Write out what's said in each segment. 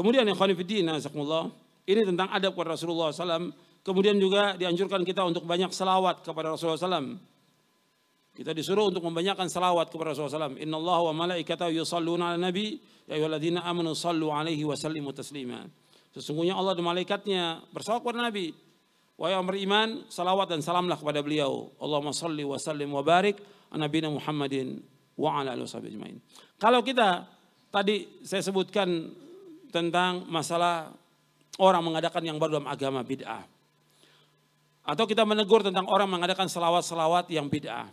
Kemudian yang khonifidin, nasakumullah. ini tentang adab kepada Rasulullah SAW. Kemudian juga dianjurkan kita untuk banyak salawat kepada Rasulullah SAW. Kita disuruh untuk membanyakkan salawat kepada Rasulullah SAW. Inna Allah wa malaikatahu yusalluna ala nabi, ya ayuhalladzina amanu sallu alaihi wa sallimu taslima. Sesungguhnya Allah dan malaikatnya bersalawat kepada Nabi. Wa orang beriman, salawat dan salamlah kepada beliau. Allahumma salli wa sallim wa barik anabina Muhammadin wa ala jemain. Kalau kita tadi saya sebutkan tentang masalah orang mengadakan yang baru dalam agama bid'ah. Atau kita menegur tentang orang mengadakan selawat-selawat yang bid'ah.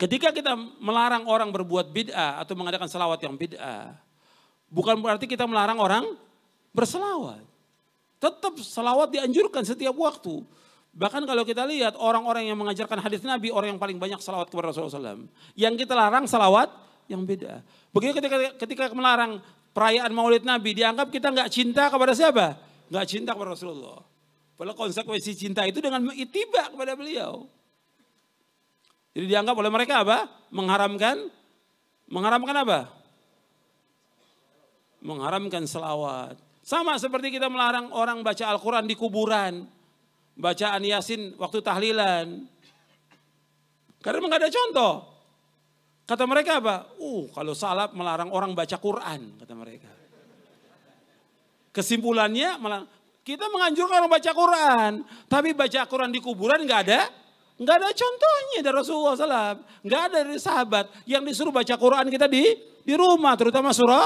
Ketika kita melarang orang berbuat bid'ah atau mengadakan selawat yang bid'ah, bukan berarti kita melarang orang berselawat. Tetap selawat dianjurkan setiap waktu. Bahkan kalau kita lihat orang-orang yang mengajarkan hadis Nabi, orang yang paling banyak selawat kepada Rasulullah SAW. Yang kita larang selawat yang beda. Begitu ketika, ketika melarang perayaan maulid Nabi dianggap kita nggak cinta kepada siapa? Nggak cinta kepada Rasulullah. Padahal konsekuensi cinta itu dengan itibak kepada beliau. Jadi dianggap oleh mereka apa? Mengharamkan, mengharamkan apa? Mengharamkan selawat. Sama seperti kita melarang orang baca Al-Quran di kuburan. Bacaan Yasin waktu tahlilan. Karena nggak ada contoh. Kata mereka apa? Uh, kalau salaf melarang orang baca Quran, kata mereka. Kesimpulannya malah kita menganjurkan orang baca Quran, tapi baca Quran di kuburan nggak ada, nggak ada contohnya dari Rasulullah SAW, nggak ada dari sahabat yang disuruh baca Quran kita di di rumah, terutama surah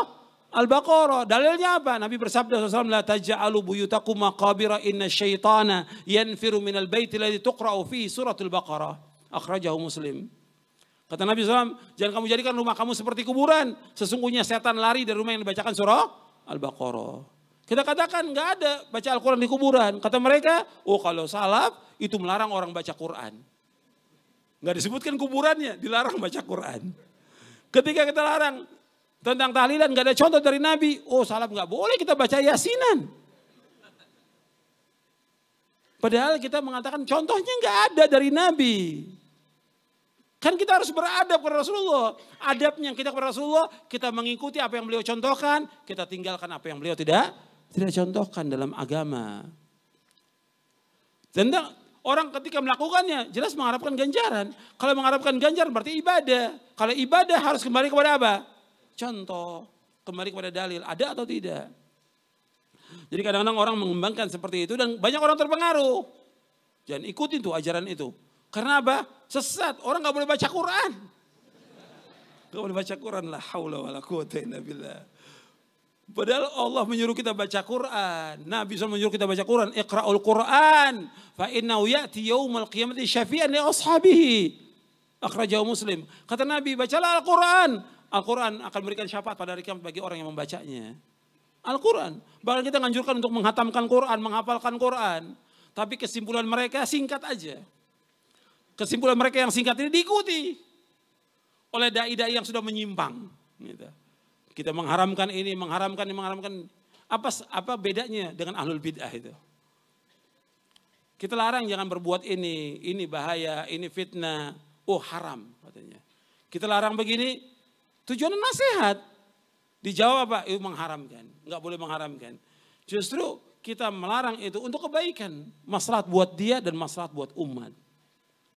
Al-Baqarah. Dalilnya apa? Nabi bersabda SAW, La taja'alu buyutakum maqabira inna syaitana yanfiru minal baiti ladhi tuqra'u fi suratul Baqarah. Akhrajahu muslim. Kata Nabi SAW, jangan kamu jadikan rumah kamu seperti kuburan. Sesungguhnya setan lari dari rumah yang dibacakan surah Al-Baqarah. Kita katakan nggak ada baca Al-Quran di kuburan. Kata mereka, oh kalau salaf itu melarang orang baca Quran. Nggak disebutkan kuburannya, dilarang baca Quran. Ketika kita larang tentang tahlilan, nggak ada contoh dari Nabi. Oh salaf nggak boleh kita baca yasinan. Padahal kita mengatakan contohnya nggak ada dari Nabi. Kan kita harus beradab kepada Rasulullah. Adabnya kita kepada Rasulullah, kita mengikuti apa yang beliau contohkan, kita tinggalkan apa yang beliau tidak tidak contohkan dalam agama. Dan orang ketika melakukannya jelas mengharapkan ganjaran. Kalau mengharapkan ganjaran berarti ibadah. Kalau ibadah harus kembali kepada apa? Contoh, kembali kepada dalil, ada atau tidak. Jadi kadang-kadang orang mengembangkan seperti itu dan banyak orang terpengaruh. Jangan ikuti tuh ajaran itu. Karena apa? Sesat. Orang nggak boleh baca Quran. Gak boleh baca Quran lah. Haula wala quwata illa Padahal Allah menyuruh kita baca Quran. Nabi SAW menyuruh kita baca Quran. Iqra'ul Quran. Fa innahu ya'ti yawmal qiyamati syafi'an li ashabihi. Akhrajahu Muslim. Kata Nabi, bacalah Al-Quran. Al-Quran akan memberikan syafaat pada hari kiamat bagi orang yang membacanya. Al-Quran. Bahkan kita menganjurkan untuk menghatamkan Quran, menghafalkan Quran. Tapi kesimpulan mereka singkat aja. Kesimpulan mereka yang singkat ini diikuti oleh dai-dai yang sudah menyimpang. Gitu. Kita mengharamkan ini, mengharamkan ini, mengharamkan ini. apa apa bedanya dengan ahlul bid'ah itu? Kita larang jangan berbuat ini, ini bahaya, ini fitnah. Oh haram katanya. Kita larang begini, tujuan nasihat. Dijawab apa? Itu mengharamkan. Enggak boleh mengharamkan. Justru kita melarang itu untuk kebaikan. Maslahat buat dia dan maslahat buat umat.